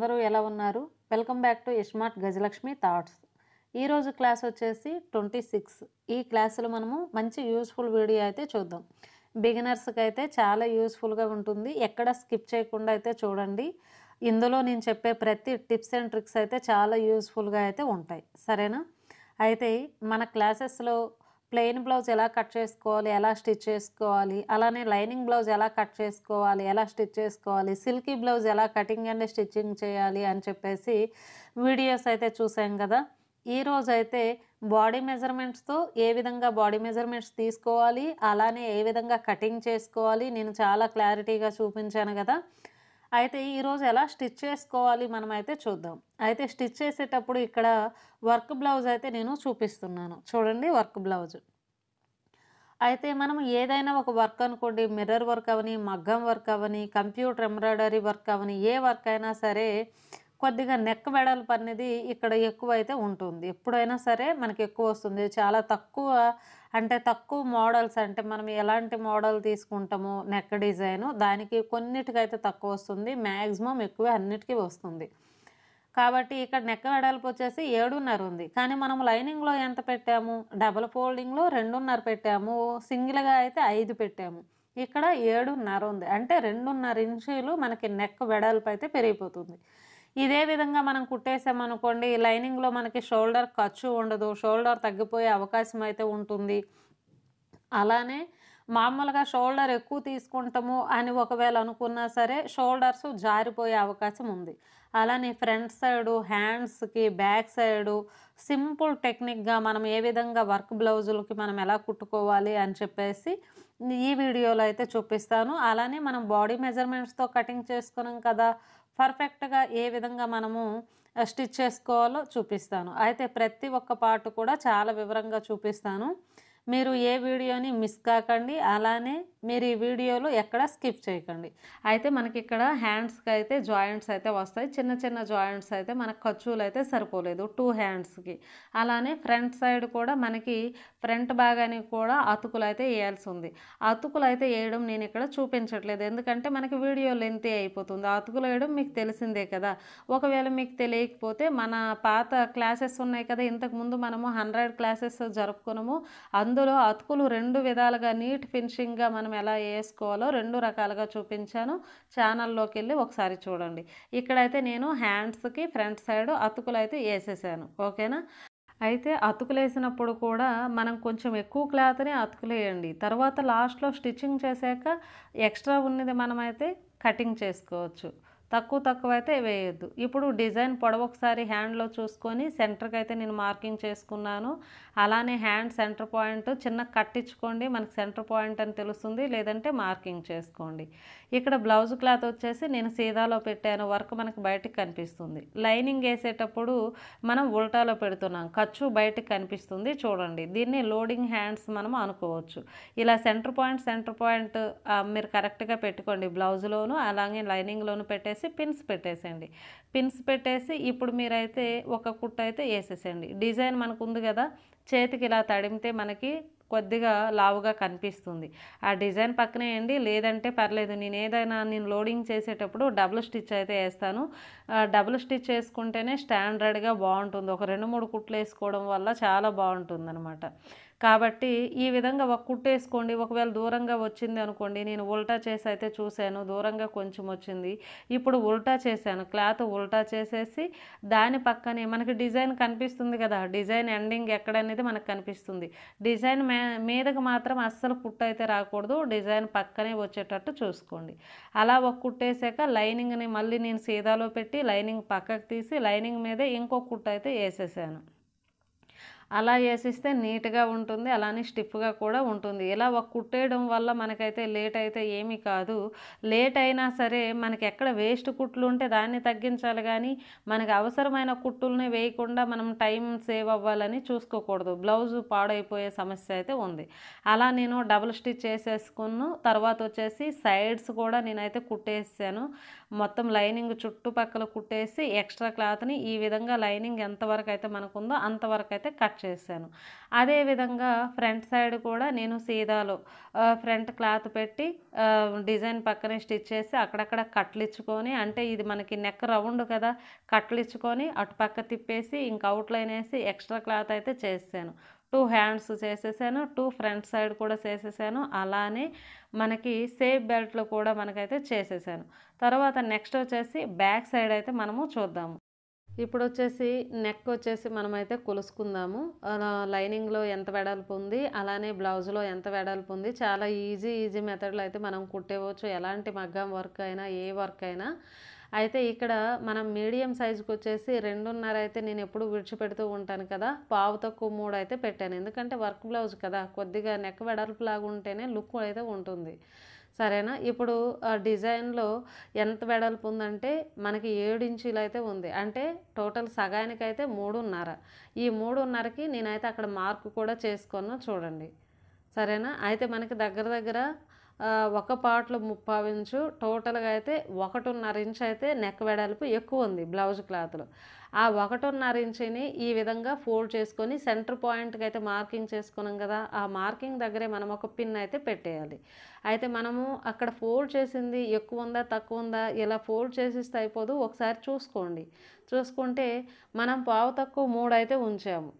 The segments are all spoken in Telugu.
అందరూ ఎలా ఉన్నారు వెల్కమ్ బ్యాక్ టు ఇష్మార్ట్ గజలక్ష్మి థాట్స్ ఈరోజు క్లాస్ వచ్చేసి ట్వంటీ సిక్స్ ఈ క్లాసులో మనము మంచి యూస్ఫుల్ వీడియో అయితే చూద్దాం బిగినర్స్కి అయితే చాలా యూస్ఫుల్గా ఉంటుంది ఎక్కడ స్కిప్ చేయకుండా అయితే చూడండి ఇందులో నేను చెప్పే ప్రతి టిప్స్ అండ్ ట్రిక్స్ అయితే చాలా యూస్ఫుల్గా అయితే ఉంటాయి సరేనా అయితే మన క్లాసెస్లో ప్లెయిన్ బ్లౌజ్ ఎలా కట్ చేసుకోవాలి ఎలా స్టిచ్ చేసుకోవాలి అలానే లైనింగ్ బ్లౌజ్ ఎలా కట్ చేసుకోవాలి ఎలా స్టిచ్ చేసుకోవాలి సిల్కీ బ్లౌజ్ ఎలా కటింగ్ అండ్ స్టిచ్చింగ్ చేయాలి అని చెప్పేసి వీడియోస్ అయితే చూసాం కదా ఈరోజు అయితే బాడీ మెజర్మెంట్స్తో ఏ విధంగా బాడీ మెజర్మెంట్స్ తీసుకోవాలి అలానే ఏ విధంగా కటింగ్ చేసుకోవాలి నేను చాలా క్లారిటీగా చూపించాను కదా అయితే ఈరోజు ఎలా స్టిచ్ చేసుకోవాలి మనం అయితే చూద్దాం అయితే స్టిచ్ చేసేటప్పుడు ఇక్కడ వర్క్ బ్లౌజ్ అయితే నేను చూపిస్తున్నాను చూడండి వర్క్ బ్లౌజ్ అయితే మనం ఏదైనా ఒక వర్క్ అనుకోండి మిర్రర్ వర్క్ అవని మగ్గం వర్క్ అవని కంప్యూటర్ ఎంబ్రాయిడరీ వర్క్ అవని ఏ వర్క్ అయినా సరే కొద్దిగా నెక్ వెడల్పు అనేది ఇక్కడ ఎక్కువ అయితే ఉంటుంది ఎప్పుడైనా సరే మనకి ఎక్కువ వస్తుంది చాలా తక్కువ అంటే తక్కువ మోడల్స్ అంటే మనం ఎలాంటి మోడల్ తీసుకుంటామో నెక్ డిజైను దానికి కొన్నిటికైతే తక్కువ వస్తుంది మ్యాక్సిమం ఎక్కువ అన్నిటికీ వస్తుంది కాబట్టి ఇక్కడ నెక్ వెడల్పు వచ్చేసి ఏడున్నర ఉంది కానీ మనం లైనింగ్లో ఎంత పెట్టాము డబల్ ఫోల్డింగ్లో రెండున్నర పెట్టాము సింగిల్గా అయితే ఐదు పెట్టాము ఇక్కడ ఏడున్నర ఉంది అంటే రెండున్నర ఇంచీలు మనకి నెక్ వెడల్పు అయితే పెరిగిపోతుంది ఇదే విధంగా మనం కుట్టేసామనుకోండి లైనింగ్లో మనకి షోల్డర్ ఖర్చు ఉండదు షోల్డర్ తగ్గిపోయే అవకాశం అయితే ఉంటుంది అలానే మామూలుగా షోల్డర్ ఎక్కువ తీసుకుంటాము అని ఒకవేళ అనుకున్నా సరే షోల్డర్స్ జారిపోయే అవకాశం ఉంది అలానే ఫ్రంట్ సైడు హ్యాండ్స్కి బ్యాక్ సైడు సింపుల్ టెక్నిక్గా మనం ఏ విధంగా వర్క్ బ్లౌజులకి మనం ఎలా కుట్టుకోవాలి అని చెప్పేసి ఈ వీడియోలో అయితే చూపిస్తాను అలానే మనం బాడీ మెజర్మెంట్స్తో కటింగ్ చేసుకున్నాం కదా పర్ఫెక్ట్గా ఏ విధంగా మనము స్టిచ్ చేసుకోవాలో చూపిస్తాను అయితే ప్రతి ఒక్క పార్ట్ కూడా చాలా వివరంగా చూపిస్తాను మీరు ఏ వీడియోని మిస్ కాకండి అలానే మీరు ఈ వీడియోలో ఎక్కడ స్కిప్ చేయకండి అయితే మనకి ఇక్కడ హ్యాండ్స్కి అయితే జాయింట్స్ అయితే వస్తాయి చిన్న చిన్న జాయింట్స్ అయితే మనకు ఖర్చులు అయితే సరిపోలేదు టూ హ్యాండ్స్కి అలానే ఫ్రంట్ సైడ్ కూడా మనకి ఫ్రంట్ భాగానికి కూడా అతుకులు అయితే వేయాల్సి ఉంది అతుకులు అయితే వేయడం నేను ఇక్కడ చూపించట్లేదు ఎందుకంటే మనకి వీడియో లెంతే అయిపోతుంది అతుకులు వేయడం మీకు తెలిసిందే కదా ఒకవేళ మీకు తెలియకపోతే మన పాత క్లాసెస్ ఉన్నాయి కదా ఇంతకుముందు మనము హండ్రెడ్ క్లాసెస్ జరుపుకున్నాము అందులో అతుకులు రెండు విధాలుగా నీట్ ఫినిషింగ్గా మనం ఎలా వేసుకోవాలో రెండు రకాలుగా చూపించాను ఛానల్లోకి వెళ్ళి ఒకసారి చూడండి ఇక్కడైతే నేను హ్యాండ్స్కి ఫ్రంట్ సైడ్ అతుకులు అయితే వేసేసాను ఓకేనా అయితే అతుకులేసినప్పుడు కూడా మనం కొంచెం ఎక్కువ క్లాత్ని అతుకులేయండి తర్వాత లాస్ట్లో స్టిచ్చింగ్ చేశాక ఎక్స్ట్రా ఉన్నది మనమైతే కటింగ్ చేసుకోవచ్చు తక్కువ తక్కువ అయితే వేయొద్దు ఇప్పుడు డిజైన్ పొడవు ఒకసారి హ్యాండ్లో చూసుకొని సెంటర్కి అయితే నేను మార్కింగ్ చేసుకున్నాను అలానే హ్యాండ్ సెంటర్ పాయింట్ చిన్న కట్టించుకోండి మనకు సెంటర్ పాయింట్ అని తెలుస్తుంది లేదంటే మార్కింగ్ చేసుకోండి ఇక్కడ బ్లౌజ్ క్లాత్ వచ్చేసి నేను సీదాలో పెట్టాను వర్క్ మనకు బయటకు కనిపిస్తుంది లైనింగ్ వేసేటప్పుడు మనం ఉల్టాలో పెడుతున్నాం ఖర్చు బయటకు కనిపిస్తుంది చూడండి దీన్ని లోడింగ్ హ్యాండ్స్ మనం అనుకోవచ్చు ఇలా సెంటర్ పాయింట్ సెంటర్ పాయింట్ మీరు కరెక్ట్గా పెట్టుకోండి బ్లౌజ్లోను అలాగే లైనింగ్లోను పెట్టేసి పిన్స్ పెట్టేసేయండి పిన్స్ పెట్టేసి ఇప్పుడు మీరైతే ఒక కుట్ట అయితే వేసేసేయండి డిజైన్ మనకు ఉంది కదా చేతికి ఇలా తడిమితే మనకి కొద్దిగా లావుగా కనిపిస్తుంది ఆ డిజైన్ పక్కనే అండి లేదంటే పర్లేదు నేను ఏదైనా నేను లోడింగ్ చేసేటప్పుడు డబుల్ స్టిచ్ అయితే వేస్తాను డబుల్ స్టిచ్ వేసుకుంటేనే స్టాండర్డ్గా బాగుంటుంది ఒక రెండు మూడు కుట్లు వేసుకోవడం వల్ల చాలా బాగుంటుంది అనమాట కాబట్టి ఈ విధంగా ఒక కుట్టేసుకోండి ఒకవేళ దూరంగా వచ్చింది అనుకోండి నేను ఉల్టా చేసి అయితే చూశాను దూరంగా కొంచెం వచ్చింది ఇప్పుడు ఉల్టా చేశాను క్లాత్ ఉల్టా చేసేసి దాని పక్కనే మనకి డిజైన్ కనిపిస్తుంది కదా డిజైన్ ఎండింగ్ ఎక్కడనేది మనకు కనిపిస్తుంది డిజైన్ మీదకి మాత్రం అస్సలు కుట్టు అయితే రాకూడదు డిజైన్ పక్కనే వచ్చేటట్టు చూసుకోండి అలా ఒక కుట్టేసాక లైనింగ్ని మళ్ళీ నేను సీదాలో పెట్టి లైనింగ్ పక్కకు తీసి లైనింగ్ మీదే ఇంకో కుట్టు అయితే వేసేసాను అలా వేసిస్తే నీట్గా ఉంటుంది అలానే స్టిఫ్గా కూడా ఉంటుంది ఇలా ఒక కుట్టేయడం వల్ల మనకైతే లేట్ అయితే ఏమీ కాదు లేట్ అయినా సరే మనకి ఎక్కడ వేస్ట్ కుట్లు ఉంటే దాన్ని తగ్గించాలి కానీ మనకి అవసరమైన కుట్టుల్ని వేయకుండా మనం టైం సేవ్ అవ్వాలని చూసుకోకూడదు బ్లౌజ్ పాడైపోయే సమస్య అయితే ఉంది అలా నేను డబుల్ స్టిచ్ చేసేసుకున్ను తర్వాత వచ్చేసి సైడ్స్ కూడా నేనైతే కుట్టేసాను మొత్తం లైనింగ్ చుట్టుపక్కల కుట్టేసి ఎక్స్ట్రా క్లాత్ని ఈ విధంగా లైనింగ్ ఎంతవరకు అయితే మనకుందో అంతవరకు అయితే కట్ చేశాను అదేవిధంగా ఫ్రంట్ సైడ్ కూడా నేను సీదాలో ఫ్రంట్ క్లాత్ పెట్టి డిజైన్ పక్కనే స్టిచ్ చేసి అక్కడక్కడ కట్లు ఇచ్చుకొని అంటే ఇది మనకి నెక్ రౌండ్ కదా కట్లు ఇచ్చుకొని అటు పక్క తిప్పేసి ఇంక అవుట్లైన్ వేసి ఎక్స్ట్రా క్లాత్ అయితే చేశాను టూ హ్యాండ్స్ చేసేసాను టూ ఫ్రంట్ సైడ్ కూడా చేసేసాను అలానే మనకి సేఫ్ బెల్ట్లో కూడా మనకైతే చేసేసాను తర్వాత నెక్స్ట్ వచ్చేసి బ్యాక్ సైడ్ అయితే మనము చూద్దాము ఇప్పుడు వచ్చేసి నెక్ వచ్చేసి మనమైతే కొలుసుకుందాము లైనింగ్లో ఎంత వెడల్పు ఉంది అలానే బ్లౌజ్లో ఎంత వెడల్పు ఉంది చాలా ఈజీ ఈజీ మెథడ్లో అయితే మనం కుట్టేవచ్చు ఎలాంటి మగ్గం వర్క్ అయినా ఏ వర్క్ అయినా అయితే ఇక్కడ మనం మీడియం సైజుకి వచ్చేసి రెండున్నర అయితే నేను ఎప్పుడు విడిచిపెడుతూ ఉంటాను కదా పావు తక్కువ మూడు అయితే పెట్టాను ఎందుకంటే వర్క్ బ్లౌజ్ కదా కొద్దిగా నెక్ వెడల్పు లాగా ఉంటేనే లుక్ అయితే ఉంటుంది సరేనా ఇప్పుడు డిజైన్లో ఎంత వెడల్పు ఉందంటే మనకి ఏడు ఇంచులు అయితే ఉంది అంటే టోటల్ సగానికి అయితే మూడున్నర ఈ మూడున్నరకి నేనైతే అక్కడ మార్కు కూడా చేసుకున్నా చూడండి సరేనా అయితే మనకి దగ్గర దగ్గర ఒక పాటలో ముప్పావు ఇంచు టోటల్గా అయితే ఒకటిన్నర ఇంచు అయితే నెక్ వెడల్పు ఎక్కువ ఉంది బ్లౌజ్ క్లాత్లో ఆ ఒకటిన్నర ఇంచుని ఈ విధంగా ఫోల్డ్ చేసుకొని సెంటర్ పాయింట్కి అయితే మార్కింగ్ చేసుకున్నాం కదా ఆ మార్కింగ్ దగ్గరే మనం ఒక పిన్ అయితే పెట్టేయాలి అయితే మనము అక్కడ ఫోల్డ్ చేసింది ఎక్కువ ఉందా తక్కువ ఉందా ఇలా ఫోల్డ్ చేసిస్తే అయిపోదు ఒకసారి చూసుకోండి చూసుకుంటే మనం పావు తక్కువ మూడు అయితే ఉంచాము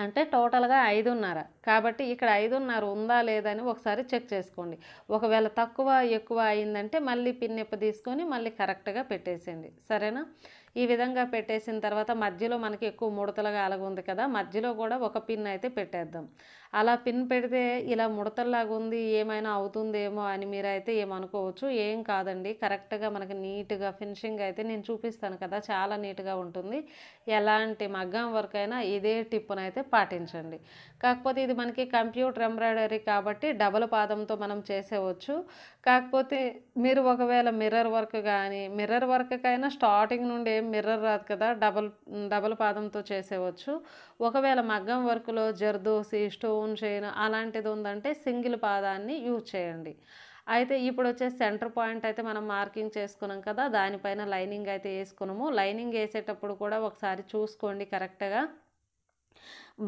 అంటే టోటల్గా ఐదున్నర కాబట్టి ఇక్కడ ఐదున్నర ఉందా లేదని ఒకసారి చెక్ చేసుకోండి ఒకవేళ తక్కువ ఎక్కువ అయిందంటే మళ్ళీ పిన్నెప్ప తీసుకొని మళ్ళీ కరెక్ట్గా పెట్టేసేయండి సరేనా ఈ విధంగా పెట్టేసిన తర్వాత మధ్యలో మనకి ఎక్కువ ముడతలుగా ఉంది కదా మధ్యలో కూడా ఒక పిన్ అయితే పెట్టేద్దాం అలా పిన్ పెడితే ఇలా ముడతల్లాగా ఉంది ఏమైనా అవుతుందేమో అని మీరు అయితే ఏమనుకోవచ్చు ఏం కాదండి కరెక్ట్గా మనకి నీట్గా ఫినిషింగ్ అయితే నేను చూపిస్తాను కదా చాలా నీట్గా ఉంటుంది ఎలాంటి మగ్గం వర్క్ అయినా ఇదే టిప్పునైతే పాటించండి కాకపోతే ఇది మనకి కంప్యూటర్ ఎంబ్రాయిడరీ కాబట్టి డబల్ పాదంతో మనం చేసేవచ్చు కాకపోతే మీరు ఒకవేళ మిర్రర్ వర్క్ కానీ మిర్రర్ అయినా స్టార్టింగ్ నుండి ఏం మిర్రర్ రాదు కదా డబల్ డబల్ పాదంతో చేసేవచ్చు ఒకవేళ మగ్గం వర్క్లో జర్దోసి స్టోన్ స్టోన్ చైన్ అలాంటిది ఉందంటే సింగిల్ పాదాన్ని యూజ్ చేయండి అయితే ఇప్పుడు వచ్చేసి సెంటర్ పాయింట్ అయితే మనం మార్కింగ్ చేసుకున్నాం కదా దానిపైన లైనింగ్ అయితే వేసుకున్నాము లైనింగ్ వేసేటప్పుడు కూడా ఒకసారి చూసుకోండి కరెక్ట్గా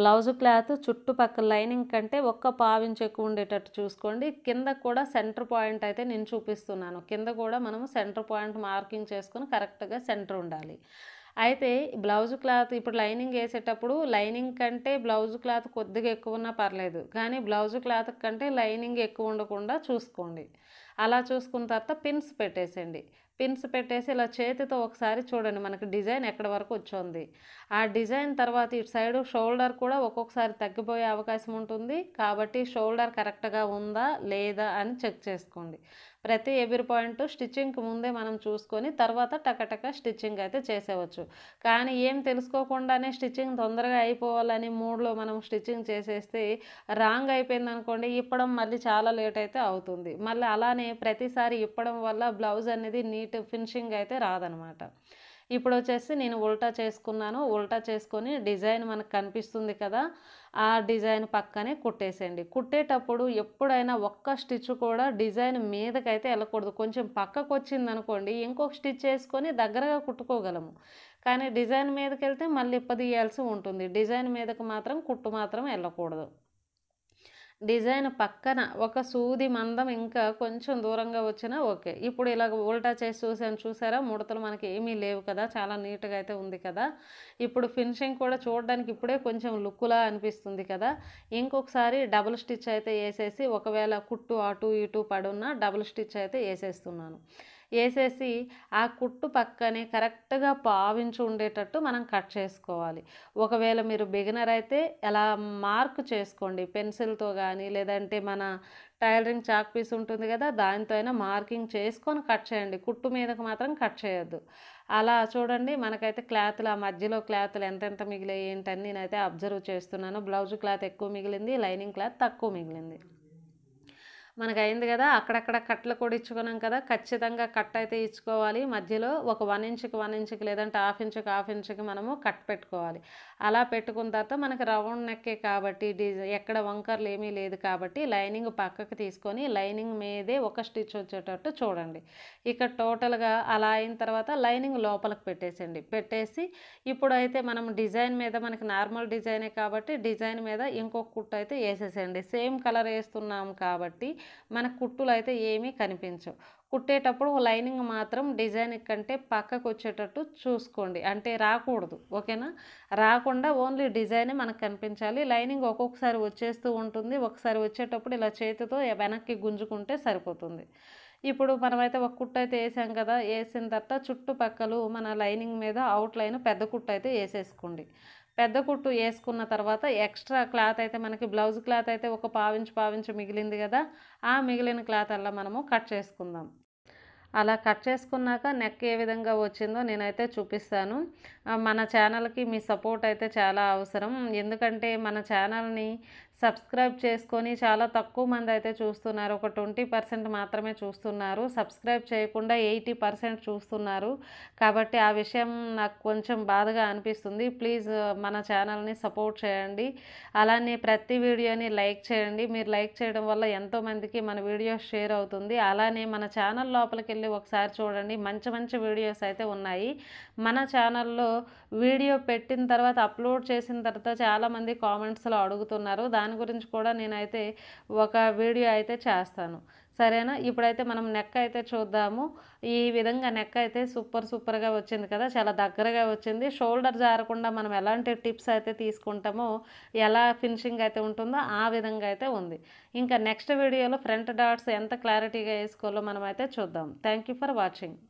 బ్లౌజ్ క్లాత్ చుట్టుపక్కల లైనింగ్ కంటే ఒక్క పావించి ఎక్కువ ఉండేటట్టు చూసుకోండి కింద కూడా సెంటర్ పాయింట్ అయితే నేను చూపిస్తున్నాను కింద కూడా మనము సెంటర్ పాయింట్ మార్కింగ్ చేసుకుని కరెక్ట్గా సెంటర్ ఉండాలి అయితే బ్లౌజ్ క్లాత్ ఇప్పుడు లైనింగ్ వేసేటప్పుడు లైనింగ్ కంటే బ్లౌజ్ క్లాత్ కొద్దిగా ఎక్కువ ఉన్నా పర్లేదు కానీ బ్లౌజ్ క్లాత్ కంటే లైనింగ్ ఎక్కువ ఉండకుండా చూసుకోండి అలా చూసుకున్న తర్వాత పిన్స్ పెట్టేసేయండి పిన్స్ పెట్టేసి ఇలా చేతితో ఒకసారి చూడండి మనకి డిజైన్ ఎక్కడి వరకు వచ్చింది ఆ డిజైన్ తర్వాత ఇటు సైడ్ షోల్డర్ కూడా ఒక్కొక్కసారి తగ్గిపోయే అవకాశం ఉంటుంది కాబట్టి షోల్డర్ కరెక్ట్గా ఉందా లేదా అని చెక్ చేసుకోండి ప్రతి ఎబిర్ పాయింట్ స్టిచ్చింగ్కి ముందే మనం చూసుకొని తర్వాత టకటక స్టిచ్చింగ్ అయితే చేసేవచ్చు కానీ ఏం తెలుసుకోకుండానే స్టిచ్చింగ్ తొందరగా అయిపోవాలని మూడ్లో మనం స్టిచ్చింగ్ చేసేస్తే రాంగ్ అయిపోయింది అనుకోండి ఇప్పడం మళ్ళీ చాలా లేట్ అయితే అవుతుంది మళ్ళీ అలానే ప్రతిసారి ఇప్పడం వల్ల బ్లౌజ్ అనేది నీట్ ఫినిషింగ్ అయితే రాదనమాట ఇప్పుడు వచ్చేసి నేను ఉల్టా చేసుకున్నాను ఉల్టా చేసుకొని డిజైన్ మనకు కనిపిస్తుంది కదా ఆ డిజైన్ పక్కనే కుట్టేసేయండి కుట్టేటప్పుడు ఎప్పుడైనా ఒక్క స్టిచ్ కూడా డిజైన్ మీదకైతే వెళ్ళకూడదు కొంచెం పక్కకు వచ్చింది అనుకోండి ఇంకొక స్టిచ్ వేసుకొని దగ్గరగా కుట్టుకోగలము కానీ డిజైన్ మీదకి వెళ్తే మళ్ళీ ఇప్పదీయాల్సి ఉంటుంది డిజైన్ మీదకు మాత్రం కుట్టు మాత్రం వెళ్ళకూడదు డిజైన్ పక్కన ఒక సూది మందం ఇంకా కొంచెం దూరంగా వచ్చినా ఓకే ఇప్పుడు ఇలాగ ఉల్టా చేసి చూసాను చూసారా ముడతలు మనకి ఏమీ లేవు కదా చాలా నీట్గా అయితే ఉంది కదా ఇప్పుడు ఫినిషింగ్ కూడా చూడడానికి ఇప్పుడే కొంచెం లుక్లా అనిపిస్తుంది కదా ఇంకొకసారి డబుల్ స్టిచ్ అయితే వేసేసి ఒకవేళ కుట్టు అటు ఇటు పడున్నా డబుల్ స్టిచ్ అయితే వేసేస్తున్నాను వేసేసి ఆ కుట్టు పక్కనే కరెక్ట్గా పావించి ఉండేటట్టు మనం కట్ చేసుకోవాలి ఒకవేళ మీరు బిగినర్ అయితే ఎలా మార్క్ చేసుకోండి పెన్సిల్తో కానీ లేదంటే మన టైలరింగ్ చాక్ పీస్ ఉంటుంది కదా దానితో అయినా మార్కింగ్ చేసుకొని కట్ చేయండి కుట్టు మీదకు మాత్రం కట్ చేయొద్దు అలా చూడండి మనకైతే క్లాత్లు ఆ మధ్యలో క్లాత్లు ఎంతెంత మిగిలి ఏంటని నేనైతే అబ్జర్వ్ చేస్తున్నాను బ్లౌజ్ క్లాత్ ఎక్కువ మిగిలింది లైనింగ్ క్లాత్ తక్కువ మిగిలింది మనకు అయింది కదా అక్కడక్కడ కట్టలు కూడా ఇచ్చుకున్నాం కదా ఖచ్చితంగా కట్ అయితే ఇచ్చుకోవాలి మధ్యలో ఒక వన్ ఇంచుకి వన్ ఇంచుకి లేదంటే హాఫ్ ఇంచుకి హాఫ్ ఇంచుకి మనము కట్ పెట్టుకోవాలి అలా పెట్టుకున్న తర్వాత మనకి రౌండ్ నెక్కే కాబట్టి ఎక్కడ వంకర్లు ఏమీ లేదు కాబట్టి లైనింగ్ పక్కకు తీసుకొని లైనింగ్ మీదే ఒక స్టిచ్ వచ్చేటట్టు చూడండి ఇక టోటల్గా అలా అయిన తర్వాత లైనింగ్ లోపలికి పెట్టేసండి పెట్టేసి ఇప్పుడు అయితే మనం డిజైన్ మీద మనకి నార్మల్ డిజైనే కాబట్టి డిజైన్ మీద ఇంకొక కుట్టు అయితే వేసేసేయండి సేమ్ కలర్ వేస్తున్నాం కాబట్టి మన కుట్టులు అయితే ఏమీ కనిపించవు కుట్టేటప్పుడు లైనింగ్ మాత్రం డిజైన్ కంటే పక్కకు వచ్చేటట్టు చూసుకోండి అంటే రాకూడదు ఓకేనా రాకుండా ఓన్లీ డిజైనే మనకు కనిపించాలి లైనింగ్ ఒక్కొక్కసారి వచ్చేస్తూ ఉంటుంది ఒకసారి వచ్చేటప్పుడు ఇలా చేతితో వెనక్కి గుంజుకుంటే సరిపోతుంది ఇప్పుడు మనమైతే ఒక కుట్ట అయితే వేసాం కదా వేసిన తర్వాత చుట్టుపక్కల మన లైనింగ్ మీద అవుట్ లైన్ పెద్ద కుట్ట అయితే వేసేసుకోండి పెద్ద కుట్టు వేసుకున్న తర్వాత ఎక్స్ట్రా క్లాత్ అయితే మనకి బ్లౌజ్ క్లాత్ అయితే ఒక పావించు పావించు మిగిలింది కదా ఆ మిగిలిన క్లాత్ అలా మనము కట్ చేసుకుందాం అలా కట్ చేసుకున్నాక నెక్ ఏ విధంగా వచ్చిందో నేనైతే చూపిస్తాను మన ఛానల్కి మీ సపోర్ట్ అయితే చాలా అవసరం ఎందుకంటే మన ఛానల్ని సబ్స్క్రైబ్ చేసుకొని చాలా తక్కువ మంది అయితే చూస్తున్నారు ఒక ట్వంటీ పర్సెంట్ మాత్రమే చూస్తున్నారు సబ్స్క్రైబ్ చేయకుండా ఎయిటీ పర్సెంట్ చూస్తున్నారు కాబట్టి ఆ విషయం నాకు కొంచెం బాధగా అనిపిస్తుంది ప్లీజ్ మన ఛానల్ని సపోర్ట్ చేయండి అలానే ప్రతి వీడియోని లైక్ చేయండి మీరు లైక్ చేయడం వల్ల ఎంతోమందికి మన వీడియో షేర్ అవుతుంది అలానే మన ఛానల్ లోపలికి వెళ్ళి ఒకసారి చూడండి మంచి మంచి వీడియోస్ అయితే ఉన్నాయి మన ఛానల్లో వీడియో పెట్టిన తర్వాత అప్లోడ్ చేసిన తర్వాత చాలామంది కామెంట్స్లో అడుగుతున్నారు దాని దాని గురించి కూడా నేనైతే ఒక వీడియో అయితే చేస్తాను సరేనా ఇప్పుడైతే మనం నెక్ అయితే చూద్దాము ఈ విధంగా నెక్ అయితే సూపర్ సూపర్గా వచ్చింది కదా చాలా దగ్గరగా వచ్చింది షోల్డర్ జారకుండా మనం ఎలాంటి టిప్స్ అయితే తీసుకుంటామో ఎలా ఫినిషింగ్ అయితే ఉంటుందో ఆ విధంగా అయితే ఉంది ఇంకా నెక్స్ట్ వీడియోలో ఫ్రంట్ డాట్స్ ఎంత క్లారిటీగా వేసుకోవాలో మనం అయితే చూద్దాం థ్యాంక్ ఫర్ వాచింగ్